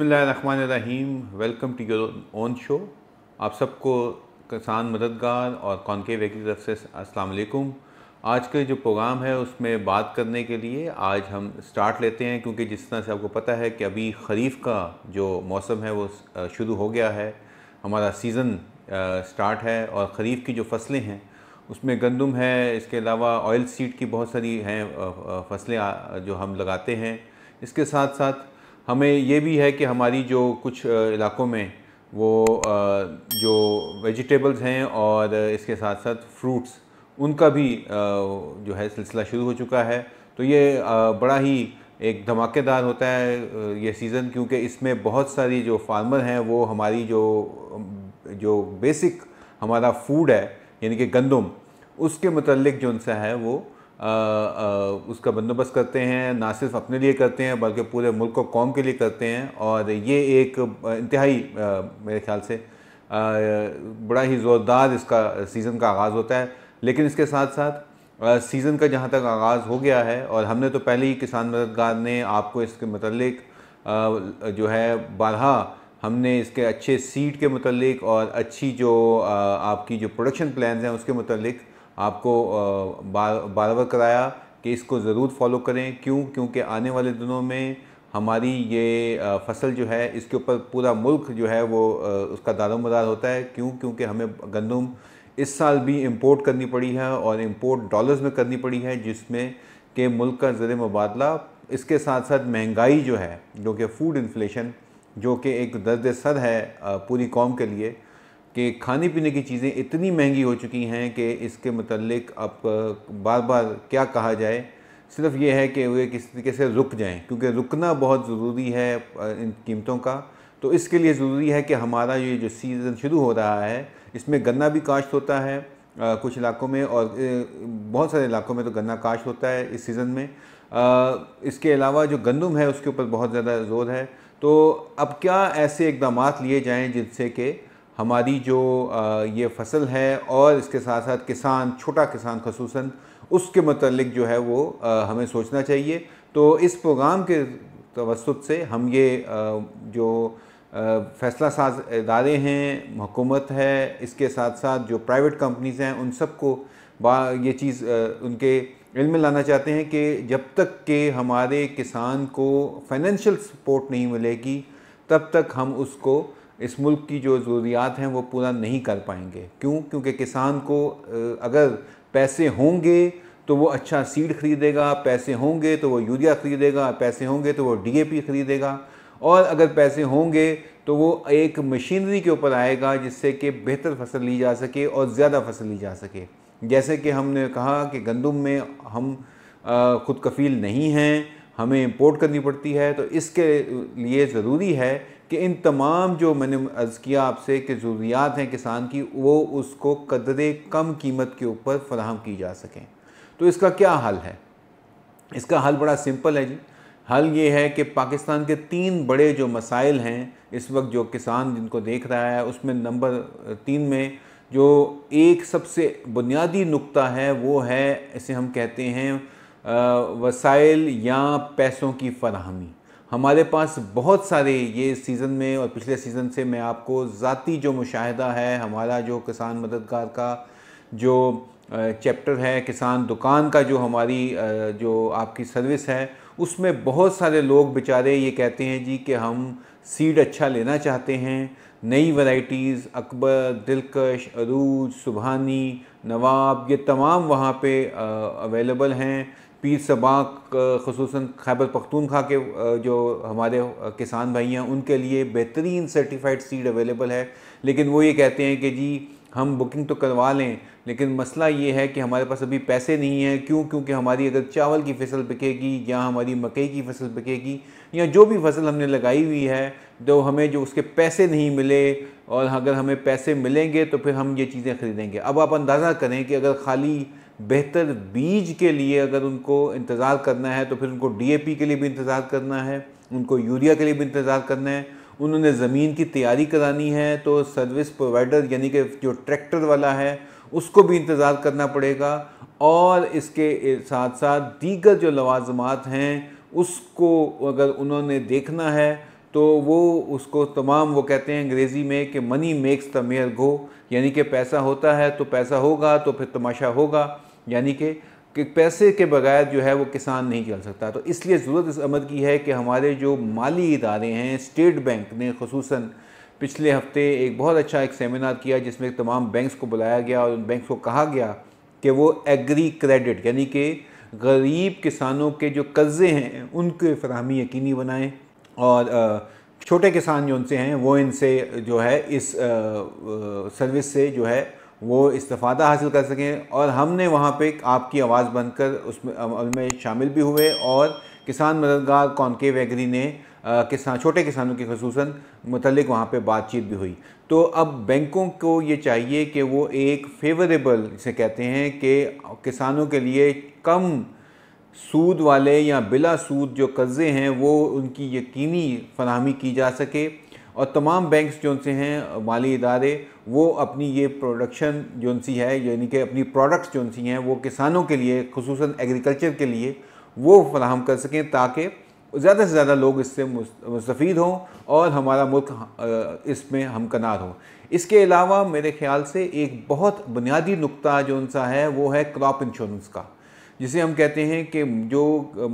बिसमीम welcome to your own show आप सबको किसान मददगार और कॉन्केव की तरफ से असलम आज के जो प्रोग्राम है उसमें बात करने के लिए आज हम स्टार्ट लेते हैं क्योंकि जिस तरह से आपको पता है कि अभी खरीफ का जो मौसम है वो शुरू हो गया है हमारा सीज़न स्टार्ट है और खरीफ की जो फसलें हैं उसमें गंदम है इसके अलावा ऑयल सीड की बहुत सारी हैं फसलें जो हम लगाते हैं इसके साथ साथ हमें ये भी है कि हमारी जो कुछ इलाकों में वो जो वेजिटेबल्स हैं और इसके साथ साथ फ्रूट्स उनका भी जो है सिलसिला शुरू हो चुका है तो ये बड़ा ही एक धमाकेदार होता है ये सीज़न क्योंकि इसमें बहुत सारी जो फार्मर हैं वो हमारी जो जो बेसिक हमारा फूड है यानी कि गंदम उसके मतलब जो उनसे है वो आ, आ, उसका बंदोबस्त करते हैं ना सिर्फ अपने लिए करते हैं बल्कि पूरे मुल्क को कौम के लिए करते हैं और ये एक इंतहाई मेरे ख्याल से आ, बड़ा ही ज़ोरदार इसका सीज़न का आगाज़ होता है लेकिन इसके साथ साथ सीज़न का जहाँ तक आगाज़ हो गया है और हमने तो पहले ही किसान मददगार ने आपको इसके मतलब जो है बारहा हमने इसके अच्छे सीड के मतलब और अच्छी जो आपकी जो प्रोडक्शन प्लान्स हैं उसके मतलब आपको बार बार कराया कि इसको ज़रूर फॉलो करें क्यों क्योंकि आने वाले दिनों में हमारी ये फसल जो है इसके ऊपर पूरा मुल्क जो है वो उसका दारोमदार होता है क्यों क्योंकि हमें गंदम इस साल भी इम्पोर्ट करनी पड़ी है और इम्पोर्ट डॉलर्स में करनी पड़ी है जिसमें कि मुल्क का ज़र मुबादला इसके साथ साथ महंगाई जो है जो कि फ़ूड इन्फ्लेशन जो कि एक दर्द सर है पूरी कौम के लिए कि खाने पीने की चीज़ें इतनी महंगी हो चुकी हैं कि इसके मतलब अब बार बार क्या कहा जाए सिर्फ ये है कि वे किस तरीके से रुक जाएं क्योंकि रुकना बहुत ज़रूरी है इन कीमतों का तो इसके लिए ज़रूरी है कि हमारा ये जो सीज़न शुरू हो रहा है इसमें गन्ना भी काश्त होता है कुछ इलाकों में और बहुत सारे इलाकों में तो गन्ना काश्त होता है इस सीज़न में इसके अलावा जो गंदम है उसके ऊपर बहुत ज़्यादा जोर है तो अब क्या ऐसे इकदाम लिए जाएँ जिनसे कि हमारी जो ये फसल है और इसके साथ साथ किसान छोटा किसान खसूस उसके मतलब जो है वो हमें सोचना चाहिए तो इस प्रोग्राम के तवसत से हम ये जो फैसला साज इदारे हैं हुकूमत है इसके साथ साथ जो प्राइवेट कंपनीज़ हैं उन सबको ये चीज़ उनके इल्म में लाना चाहते हैं कि जब तक के हमारे किसान को फाइनेंशियल सपोर्ट नहीं मिलेगी तब तक हम उसको इस मुल्क की जो ज़रूरियात हैं वो पूरा नहीं कर पाएंगे क्यों क्योंकि किसान को अगर पैसे होंगे तो वो अच्छा सीड ख़रीदेगा पैसे होंगे तो वो यूरिया ख़रीदेगा पैसे होंगे तो वो डीएपी ख़रीदेगा और अगर पैसे होंगे तो वो एक मशीनरी के ऊपर आएगा जिससे कि बेहतर फसल ली जा सके और ज़्यादा फसल ली जा सके जैसे कि हमने कहा कि गंदम में हम ख़ुद कफ़ील नहीं हैं हमें इम्पोर्ट करनी पड़ती है तो इसके लिए ज़रूरी है कि इन तमाम जो मैंने अर्ज़ किया आपसे कि ज़रूरियात हैं किसान की वो उसको कदरे कम कीमत के ऊपर फराहम की जा सकें तो इसका क्या हल है इसका हल बड़ा सिंपल है जी हल ये है कि पाकिस्तान के तीन बड़े जो मसाइल हैं इस वक्त जो किसान जिनको देख रहा है उसमें नंबर तीन में जो एक सबसे बुनियादी नुकता है वो है इसे हम कहते हैं वसाइल या पैसों की फरहमी हमारे पास बहुत सारे ये सीज़न में और पिछले सीज़न से मैं आपको ज़ाती जो मुशाहिदा है हमारा जो किसान मददगार का जो चैप्टर है किसान दुकान का जो हमारी जो आपकी सर्विस है उसमें बहुत सारे लोग बेचारे ये कहते हैं जी कि हम सीड अच्छा लेना चाहते हैं नई वैरायटीज़ अकबर दिलकश अरूज सुबहानी नवाब ये तमाम वहाँ पे अवेलेबल हैं पीर सबाक खसूस खैबर पख्तूनखा के जो हमारे किसान भाई हैं उनके लिए बेहतरीन सर्टिफाइड सीड अवेलेबल है लेकिन वो ये कहते हैं कि जी हम बुकिंग तो करवा लें लेकिन मसला ये है कि हमारे पास अभी पैसे नहीं हैं क्यों क्योंकि हमारी अगर चावल की फसल बिकेगी या हमारी मकई की फसल बिकेगी या जो भी फसल हमने लगाई हुई है तो हमें जो उसके पैसे नहीं मिले और अगर हमें पैसे मिलेंगे तो फिर हम ये चीज़ें ख़रीदेंगे अब आप अंदाज़ा करें कि अगर खाली बेहतर बीज के लिए अगर उनको इंतज़ार करना है तो फिर उनको डीएपी के लिए भी इंतज़ार करना है उनको यूरिया के लिए भी इंतज़ार करना है उन्होंने ज़मीन की तैयारी करानी है तो सर्विस प्रोवाइडर यानी कि जो ट्रैक्टर वाला है उसको भी इंतज़ार करना पड़ेगा और इसके साथ साथ दीगर जो लवाजमात हैं उसको अगर उन्होंने देखना है तो वो उसको तमाम वो कहते हैं अंग्रेज़ी में कि money makes the mare go यानी कि पैसा होता है तो पैसा होगा तो फिर तमाशा होगा यानी कि कि पैसे के बगैर जो है वो किसान नहीं चल सकता तो इसलिए ज़रूरत इस अमद की है कि हमारे जो माली इदारे हैं स्टेट बैंक ने खसूस पिछले हफ्ते एक बहुत अच्छा एक सेमिनार किया जिसमें तमाम बैंक्स को बुलाया गया और उन बैंक्स को कहा गया कि वो एग्री क्रेडिट यानी कि गरीब किसानों के जो कर्ज़े हैं उनके फरहमी यकीनी बनाएँ और छोटे किसान जो उनसे हैं वो इनसे जो है इस सर्विस से जो है वो इस्ता हासिल कर सकें और हमने वहाँ पे आपकी आवाज़ बनकर उसमें अमल में शामिल भी हुए और किसान मददगार कौनके वैगरी ने किसान छोटे किसानों के खसूस मतलब वहाँ पे बातचीत भी हुई तो अब बैंकों को ये चाहिए कि वो एक फेवरेबल इसे कहते हैं कि किसानों के लिए कम सूद वाले या बिला सूद जो कर्ज़े हैं वो उनकी यकीनी फरहमी की जा सके और तमाम बैंक्स जो उनसे हैं माली इदारे वो अपनी ये प्रोडक्शन जो उनसी है यानी कि अपनी प्रोडक्ट्स जो उनसी हैं वो किसानों के लिए खसूस एग्रीकल्चर के लिए वो फ्राहम कर सकें ताकि ज़्यादा से ज़्यादा लोग इससे मुस्तफ़ हों और हमारा मुल्क इसमें हमकनार हो इसके अलावा मेरे ख्याल से एक बहुत बुनियादी नुकता जो उनसा है वो है क्रॉप इंश्योरेंस का जिसे हम कहते हैं कि जो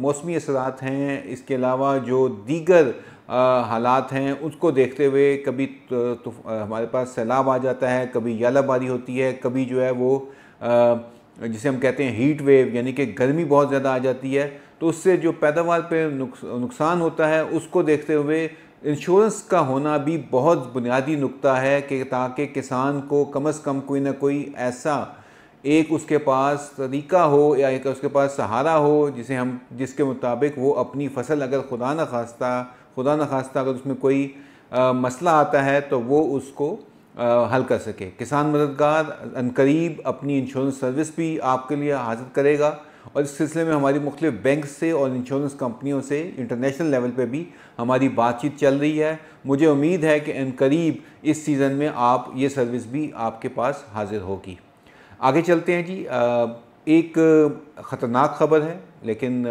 मौसमी असरात हैं इसके अलावा जो दीगर हालात हैं उसको देखते हुए कभी तो, तो, हमारे पास सैलाब आ जाता है कभी यालाबारी होती है कभी जो है वो जिसे हम कहते हैं हीट वेव यानी कि गर्मी बहुत ज़्यादा आ जाती है तो उससे जो पैदावार पे नुकसान होता है उसको देखते हुए इंश्योरेंस का होना भी बहुत बुनियादी नुकता है कि ताकि किसान को कम अज़ कम कोई ना कोई ऐसा एक उसके पास तरीका हो या एक उसके पास सहारा हो जिसे हम जिसके मुताबिक वो अपनी फसल अगर खुदा न खास्ता खुदा नखास्ता खास्ता अगर उसमें कोई आ, मसला आता है तो वो उसको आ, हल कर सके किसान मददगार अनकरीब अपनी इंश्योरेंस सर्विस भी आपके लिए हाजिर करेगा और इस सिलसिले में हमारी मुख्तु बैंक से और इंश्योरेंस कंपनियों से इंटरनेशनल लेवल पे भी हमारी बातचीत चल रही है मुझे उम्मीद है कि इन करीब इस सीज़न में आप ये सर्विस भी आपके पास हाजिर होगी आगे चलते हैं जी एक ख़तरनाक खबर है लेकिन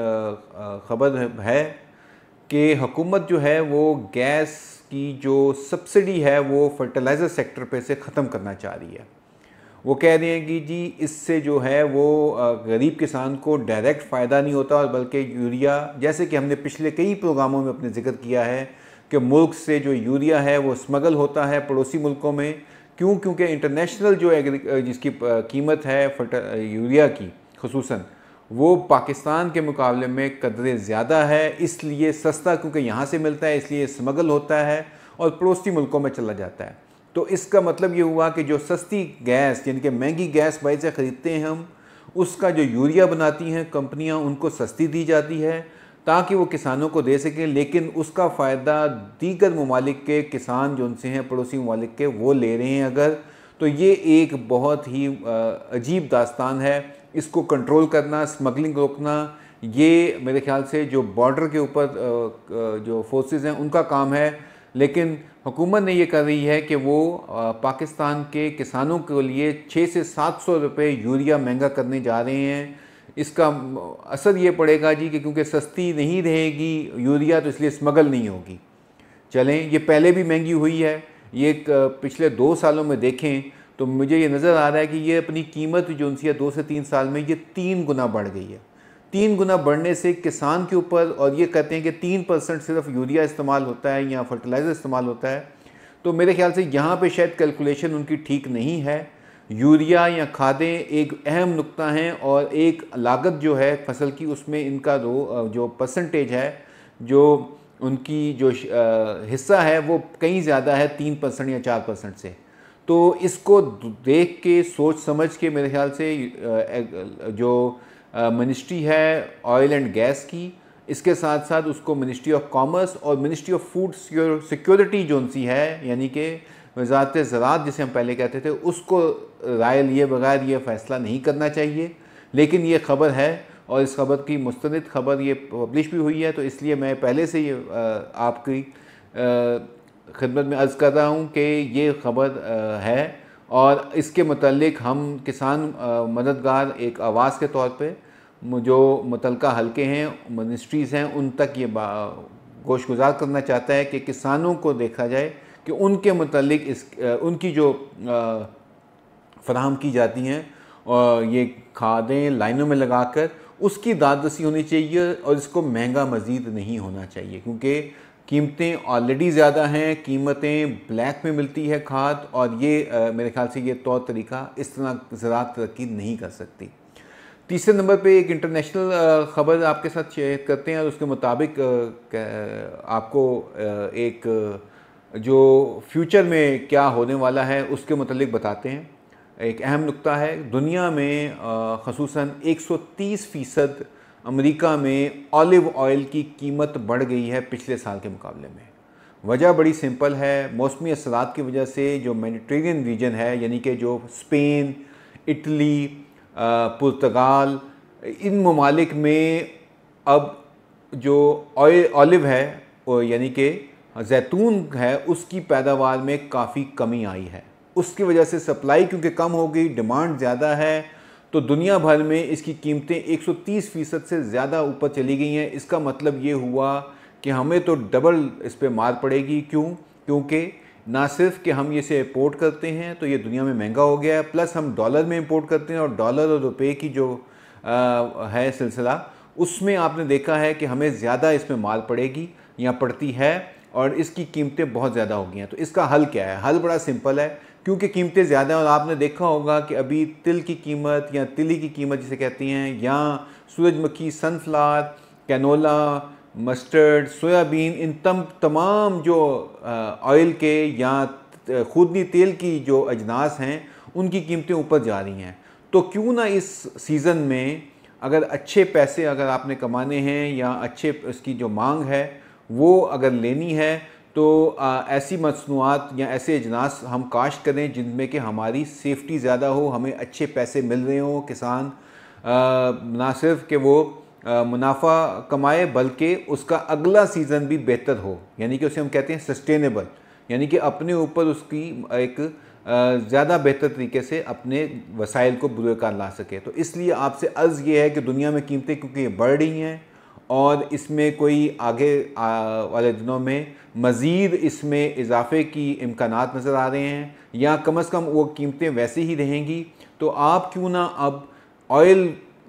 ख़बर है कि हुकूमत जो है वो गैस की जो सब्सिडी है वो फर्टिलाइज़र सेक्टर पे से ख़त्म करना चाह रही है वो कह रहे हैं कि जी इससे जो है वो गरीब किसान को डायरेक्ट फ़ायदा नहीं होता और बल्कि यूरिया जैसे कि हमने पिछले कई प्रोग्रामों में अपने जिक्र किया है कि मुल्क से जो यूरिया है वो स्मगल होता है पड़ोसी मुल्कों में क्यों क्योंकि इंटरनेशनल जो जिसकी कीमत है फर्ट यूरिया की खसूस वो पाकिस्तान के मुकाबले में कदरें ज़्यादा है इसलिए सस्ता क्योंकि यहाँ से मिलता है इसलिए स्मगल होता है और पड़ोसी मुल्कों में चला जाता है तो इसका मतलब ये हुआ कि जो सस्ती गैस यानी कि महंगी गैस बाई से ख़रीदते हैं हम उसका जो यूरिया बनाती हैं कंपनियां उनको सस्ती दी जाती है ताकि वो किसानों को दे सकें लेकिन उसका फ़ायदा दीगर ममालिक के किसान जो उनसे हैं पड़ोसी ममालिक के वो ले रहे हैं अगर तो ये एक बहुत ही अजीब दास्तान है इसको कंट्रोल करना स्मगलिंग रोकना ये मेरे ख्याल से जो बॉर्डर के ऊपर जो फोर्सेस हैं उनका काम है लेकिन हुकूमत ने ये कर रही है कि वो पाकिस्तान के किसानों के लिए छः से सात सौ रुपये यूरिया महंगा करने जा रहे हैं इसका असर ये पड़ेगा जी कि क्योंकि सस्ती नहीं रहेगी यूरिया तो इसलिए स्मगल नहीं होगी चलें ये पहले भी महंगी हुई है ये पिछले दो सालों में देखें तो मुझे ये नज़र आ रहा है कि ये अपनी कीमत जो है दो से तीन साल में ये तीन गुना बढ़ गई है तीन गुना बढ़ने से किसान के ऊपर और ये कहते हैं कि तीन परसेंट सिर्फ यूरिया इस्तेमाल होता है या फर्टिलाइज़र इस्तेमाल होता है तो मेरे ख्याल से यहाँ पे शायद कैलकुलेशन उनकी ठीक नहीं है यूरिया या खादें एक अहम नुकता हैं और एक लागत जो है फसल की उसमें इनका रो जो परसेंटेज है जो उनकी जो हिस्सा है वो कहीं ज़्यादा है तीन परसेंट या चार परसेंट से तो इसको देख के सोच समझ के मेरे ख्याल से जो मिनिस्ट्री है ऑयल एंड गैस की इसके साथ साथ उसको मिनिस्ट्री ऑफ कॉमर्स और मिनिस्ट्री ऑफ फूड सिक्योरिटी जो सी है यानी कि वजारत ज़रात जिसे हम पहले कहते थे उसको राय लिए बगैर ये फ़ैसला नहीं करना चाहिए लेकिन ये खबर है और इस खबर की मुस्ंद खबर ये पब्लिश भी हुई है तो इसलिए मैं पहले से ये आपकी खिदमत में अर्ज़ कर रहा हूँ कि ये ख़बर है और इसके मतलब हम किसान मददगार एक आवाज़ के तौर पर जो मुतल हल्के हैं मिनिस्ट्रीज़ हैं उन तक ये गोश गुजार करना चाहता है कि किसानों को देखा जाए कि उनके मतलब इस उनकी जो फ्राहम की जाती हैं और ये खादें लाइनों में लगा कर उसकी दादसी होनी चाहिए और इसको महंगा मजीद नहीं होना चाहिए क्योंकि कीमतें ऑलरेडी ज़्यादा हैं कीमतें ब्लैक में मिलती है खाद और ये आ, मेरे ख्याल से ये तौर तरीका इस तरह ज़रात तरक्की नहीं कर सकती तीसरे नंबर पे एक इंटरनेशनल ख़बर आपके साथ शेयर करते हैं और उसके मुताबिक आपको एक जो फ्यूचर में क्या होने वाला है उसके मतलब बताते हैं एक अहम नुकता है दुनिया में खसूस 130 फ़ीसद अमेरिका में ऑलिव ऑयल की कीमत बढ़ गई है पिछले साल के मुकाबले में वजह बड़ी सिंपल है मौसमी असरात की वजह से जो मेडिटेरेनियन रीजन है यानी कि जो स्पेन इटली पुर्तगाल इन ममालिक में अब जो ऑलिव है यानी कि जैतून है उसकी पैदावार में काफ़ी कमी आई है उसकी वजह से सप्लाई क्योंकि कम हो गई डिमांड ज़्यादा है तो दुनिया भर में इसकी कीमतें 130 फीसद से ज़्यादा ऊपर चली गई हैं इसका मतलब ये हुआ कि हमें तो डबल इस पर मार पड़ेगी क्यों क्योंकि ना सिर्फ कि हम इसे इम्पोर्ट करते हैं तो ये दुनिया में महंगा हो गया है प्लस हम डॉलर में इम्पोर्ट करते हैं और डॉलर और रुपये की जो आ, है सिलसिला उसमें आपने देखा है कि हमें ज़्यादा इसमें मार पड़ेगी या पड़ती है और इसकी कीमतें बहुत ज़्यादा हो गई हैं तो इसका हल क्या है हल बड़ा सिंपल है क्योंकि कीमतें ज़्यादा हैं और आपने देखा होगा कि अभी तिल की कीमत या तिली की कीमत जिसे कहती हैं या सूरजमुखी सनफ्लावर कैनोला मस्टर्ड सोयाबीन इन तम तमाम जो ऑयल के या खुदनी तेल की जो अजनास हैं उनकी कीमतें ऊपर जा रही हैं तो क्यों ना इस सीज़न में अगर अच्छे पैसे अगर आपने कमाने हैं या अच्छे उसकी जो मांग है वो अगर लेनी है तो आ, ऐसी मसनूआत या ऐसे अजनास हम काश करें जिनमें कि हमारी सेफ्टी ज़्यादा हो हमें अच्छे पैसे मिल रहे हों किसान आ, ना सिर्फ कि वो आ, मुनाफा कमाए बल्कि उसका अगला सीज़न भी बेहतर हो यानी कि उसे हम कहते हैं सस्टेनेबल यानी कि अपने ऊपर उसकी एक ज़्यादा बेहतर तरीके से अपने वसाइल को बुरे ला सके तो इसलिए आपसे अर्ज़ ये है कि दुनिया में कीमतें क्योंकि बढ़ रही हैं और इसमें कोई आगे आ, वाले दिनों में मज़ीद इसमें इजाफे की इम्कान नज़र आ रहे हैं या कम अज़ कम वो कीमतें वैसे ही रहेंगी तो आप क्यों ना अब ऑयल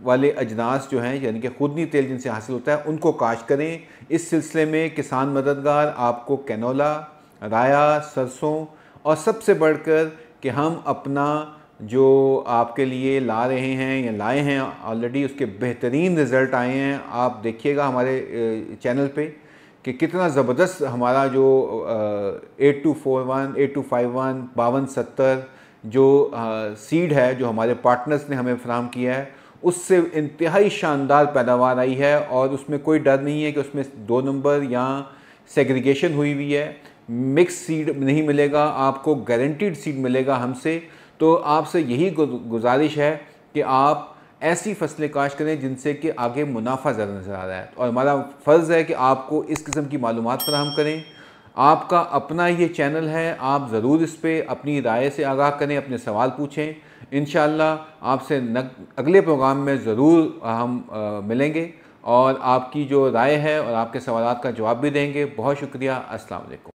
वाले अजनास जो हैं यानी कि खुदनी तेल जिनसे हासिल होता है उनको काश करें इस सिलसिले में किसान मददगार आपको कैनोला राया सरसों और सबसे बढ़कर कि हम अपना जो आपके लिए ला रहे हैं या लाए हैं ऑलरेडी उसके बेहतरीन रिज़ल्ट आए हैं आप देखिएगा हमारे चैनल पे कि कितना ज़बरदस्त हमारा जो eight two four one eight two five one बावन सत्तर जो सीड है जो हमारे पार्टनर्स ने हमें फ्राहम किया है उससे इंतहाई शानदार पैदावार आई है और उसमें कोई डर नहीं है कि उसमें दो नंबर या सेग्रीगेशन हुई हुई है मिक्स सीड नहीं मिलेगा आपको गारंटीड सीड मिलेगा हमसे तो आपसे यही गुजारिश है कि आप ऐसी फसलें काश करें जिनसे कि आगे मुनाफा ज़्यादा नज़र आ रहा है और हमारा फ़र्ज़ है कि आपको इस किस्म की मालूम फ्राहम करें आपका अपना ये चैनल है आप ज़रूर इस पर अपनी राय से आगाह करें अपने सवाल पूछें इन आपसे अगले प्रोग्राम में ज़रूर हम आ, मिलेंगे और आपकी जो राय है और आपके सवाल का जवाब भी देंगे बहुत शुक्रिया अस्सलाम